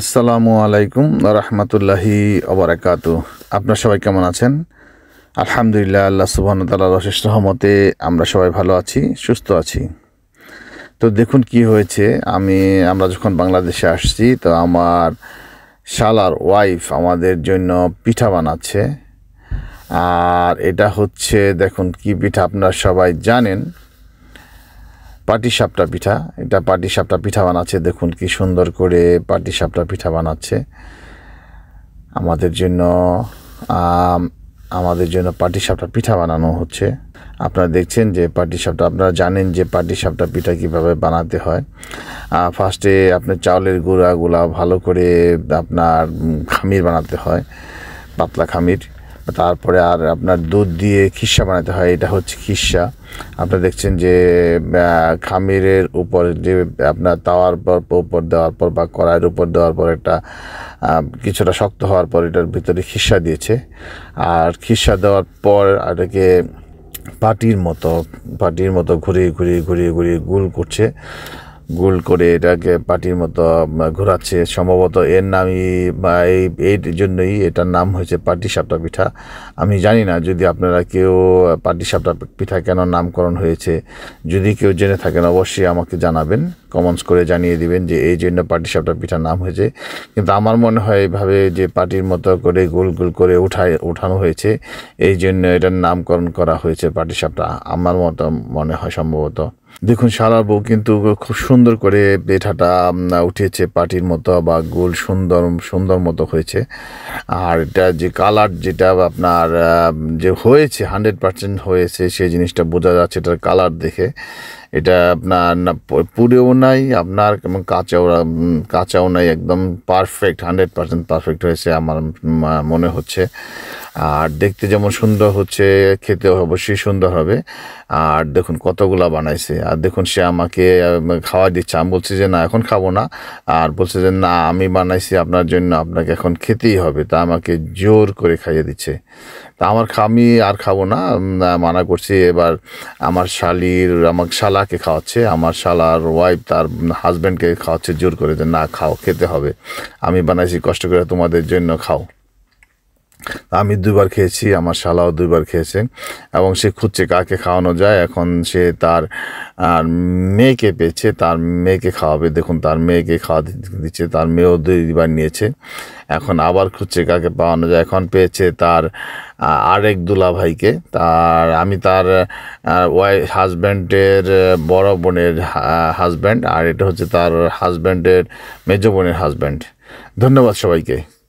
আসসালামু আলাইকুম রহমতুল্লাহি অবরাকাত আপনার সবাই কেমন আছেন আলহামদুলিল্লাহ আল্লাহ তাল্লাহ অশেষ রহমতে আমরা সবাই ভালো আছি সুস্থ আছি তো দেখুন কি হয়েছে আমি আমরা যখন বাংলাদেশে আসছি তো আমার শালার ওয়াইফ আমাদের জন্য পিঠা বানাচ্ছে আর এটা হচ্ছে দেখুন কি পিঠা আপনারা সবাই জানেন পাটিসাপটা পিঠা এটা পাটিসাপটা পিঠা বানাচ্ছে দেখুন কি সুন্দর করে পাটিসাপটা পিঠা বানাচ্ছে আমাদের জন্য আমাদের জন্য পাটিসাপটা পিঠা বানানো হচ্ছে আপনারা দেখছেন যে পাটিসাপটা আপনারা জানেন যে পাটিসাপটা পিঠা কিভাবে বানাতে হয় ফার্স্টে আপনার চাউলের গুঁড়াগুলা ভালো করে আপনার খামির বানাতে হয় পাতলা খামির তারপরে আর আপনার দুধ দিয়ে খিসা বানাতে হয় এটা হচ্ছে খিসা আপনারা দেখছেন যে খামিরের উপর যে আপনার তাওয়ার পর উপর দেওয়ার পর বা কড়াইয়ের উপর দেওয়ার পর একটা কিছুটা শক্ত হওয়ার পর এটার ভিতরে খিসা দিয়েছে আর খিসা দেওয়ার পর এটাকে পাটির মতো পাটির মতো ঘুরিয়ে ঘুরিয়ে ঘুরিয়ে ঘুরিয়ে গুল করছে গোল করে এটাকে পাটির মতো ঘোরাচ্ছে সম্ভবত এর নামই বা এই এর জন্যই এটার নাম হয়েছে পাটি সাপটা পিঠা আমি জানি না যদি আপনারা কেউ পাটি সাপটা পিঠা কেন নামকরণ হয়েছে যদি কেউ জেনে থাকেন অবশ্যই আমাকে জানাবেন কমেন্টস করে জানিয়ে দিবেন যে এই জন্য পাটি সাপটা পিঠার নাম হয়েছে কিন্তু আমার মনে হয় এইভাবে যে পাটির মতো করে গোল গোল করে উঠায় উঠানো হয়েছে এই জন্য এটার নামকরণ করা হয়েছে পাটি সাপটা আমার মতো মনে হয় সম্ভবত দেখুন সারা বউ কিন্তু খুব সুন্দর করে পেঠাটা উঠেছে পাটির মতো বা গোল সুন্দর সুন্দর মতো হয়েছে আর এটা যে কালার যেটা আপনার যে হয়েছে হান্ড্রেড পার্সেন্ট হয়েছে সেই জিনিসটা বোঝা যাচ্ছে এটার কালার দেখে এটা আপনার না পুরেও নাই আপনার কাঁচাও কাঁচাও নাই একদম পারফেক্ট হান্ড্রেড পার্সেন্ট পারফেক্ট হয়েছে আমার মনে হচ্ছে আর দেখতে যেমন সুন্দর হচ্ছে খেতে অবশ্যই সুন্দর হবে আর দেখুন কতগুলা বানাইছে আর দেখুন সে আমাকে খাওয়া দিচ্ছে আমি বলছি যে না এখন খাবো না আর বলছে যে না আমি বানাইছি আপনার জন্য আপনাকে এখন খেতেই হবে তা আমাকে জোর করে খাইয়ে দিচ্ছে তা আমার আমি আর খাবো না মানা করছি এবার আমার শালির আমার শালাকে খাওয়াচ্ছে আমার শালার ওয়াইফ তার হাজব্যান্ডকে খাওয়াচ্ছে জোর করে যে না খাও খেতে হবে আমি বানাইছি কষ্ট করে তোমাদের জন্য খাও আমি দুবার খেয়েছি আমার শালাও দুবার খেয়েছে এবং সে খুঁজছে কাকে খাওয়ানো যায় এখন সে তার আর মেয়েকে পেয়েছে তার মেয়েকে খাওয়াবে দেখুন তার মেয়েকে খাওয়া দিচ্ছে তার মেয়েও দুইবার নিয়েছে এখন আবার খুঁজছে কাকে পাওয়ানো যায় এখন পেয়েছে তার আরেক ভাইকে তার আমি তার ওয়াই হাজব্যান্ডের বড় বোনের হাজব্যান্ড আর এটা হচ্ছে তার হাজব্যান্ডের মেজো বোনের হাজব্যান্ড ধন্যবাদ সবাইকে